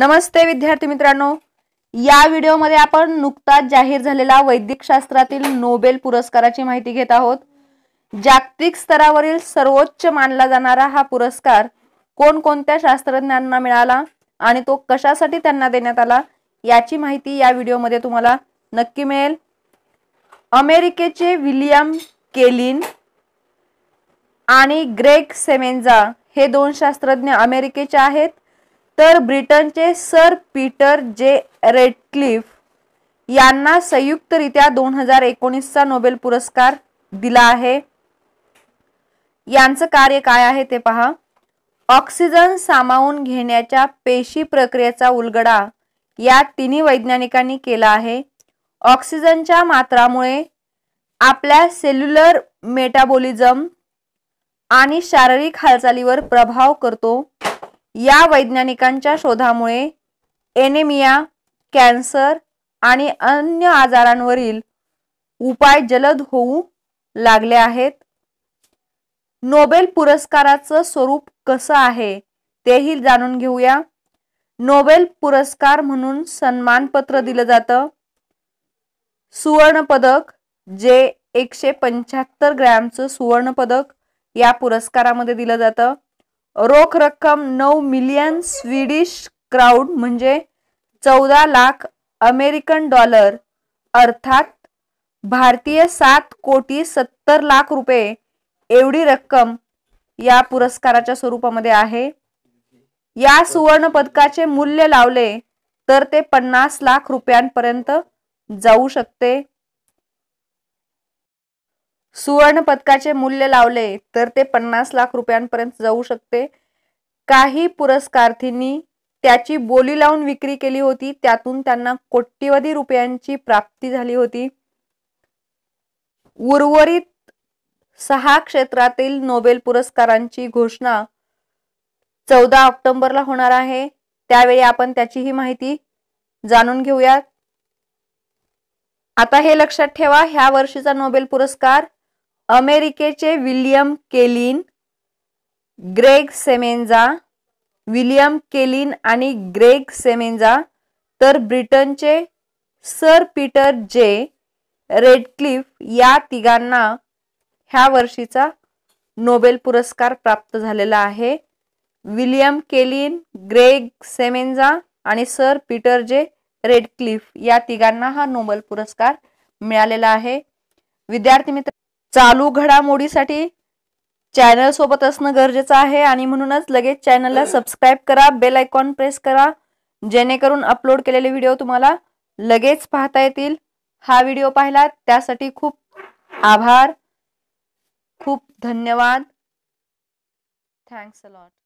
नमस्ते विद्यार्थी मित्रांनो या व्हिडिओमध्ये आपण नुकताच जाहीर झालेला शास्त्रातील नोबेल पुरस्काराची माहिती घेत आहोत जागतिक स्तरावरील सर्वोच्च मानला जाणारा हा पुरस्कार कोणकोणत्या शास्त्रज्ञांना मिळाला आणि तो कशासाठी त्यांना देण्यात आला याची माहिती या व्हिडिओमध्ये तुम्हाला नक्की मिळेल अमेरिकेचे विलियम केलिन आणि ग्रेग सेमेंजा हे दोन शास्त्रज्ञ अमेरिकेचे आहेत तर ब्रिटनचे सर पीटर जे रेडक्लिफ यांना संयुक्तरित्या दोन हजार एकोणीसचा नोबेल पुरस्कार दिला आहे यांचं कार्य काय आहे ते पहा ऑक्सिजन सामावून घेण्याच्या पेशी प्रक्रियेचा उलगडा या तिन्ही वैज्ञानिकांनी केला आहे ऑक्सिजनच्या मात्रामुळे आपल्या सेल्युलर मेटाबॉलिझम आणि शारीरिक हालचालीवर प्रभाव करतो या वैज्ञानिकांच्या शोधामुळे एनेमिया कॅन्सर आणि अन्य आजारांवरील उपाय जलद होऊ लागले आहेत नोबेल पुरस्काराचं स्वरूप कसं आहे तेही जाणून घेऊया नोबेल पुरस्कार म्हणून सन्मानपत्र दिलं जातं सुवर्णपदक जे एकशे पंच्याहत्तर ग्रॅमचं सुवर्णपदक या पुरस्कारामध्ये दिलं जातं रोख रक्कम नऊ मिलियन स्वीडिश क्राऊड म्हणजे चौदा लाख अमेरिकन डॉलर अर्थात भारतीय सात कोटी सत्तर लाख रुपये एवढी रक्कम या पुरस्काराच्या स्वरूपामध्ये आहे या सुवर्ण पदकाचे मूल्य लावले तर ते पन्नास लाख रुपयांपर्यंत जाऊ शकते सुवर्ण पदकाचे मूल्य लावले तर ते पन्नास लाख रुपयांपर्यंत जाऊ शकते काही पुरस्कार्थींनी त्याची बोली लावून विक्री केली होती त्यातून त्यांना कोट्यवधी रुपयांची प्राप्ती झाली होती उर्वरित सहा क्षेत्रातील नोबेल पुरस्कारांची घोषणा चौदा ऑक्टोबरला होणार आहे त्यावेळी आपण त्याचीही माहिती जाणून घेऊयात आता हे लक्षात ठेवा ह्या वर्षीचा नोबेल पुरस्कार अमेरिकेचे William Kaelin Gregg Semenza William Kaelin आणि ग्रेग सेमेंजा तर ब्रिटनचे सर पीटर जे रेडक्लिफ या तिघांना ह्या वर्षीचा नोबेल पुरस्कार प्राप्त झालेला आहे विलियम केलिन ग्रेग सेमेंजा आणि सर पीटर जे रेडक्लिफ या तिघांना हा नोबेल पुरस्कार मिळालेला आहे विद्यार्थी मित्र चालू घडामोडीसाठी चॅनल सोबत असणं गरजेचं आहे आणि म्हणूनच लगेच चॅनलला सबस्क्राईब करा बेल आयकॉन प्रेस करा जेणेकरून अपलोड केलेले व्हिडिओ तुम्हाला लगेच पाहता येतील हा व्हिडिओ पाहिला त्यासाठी खूप आभार खूप धन्यवाद थँक्स अलॉट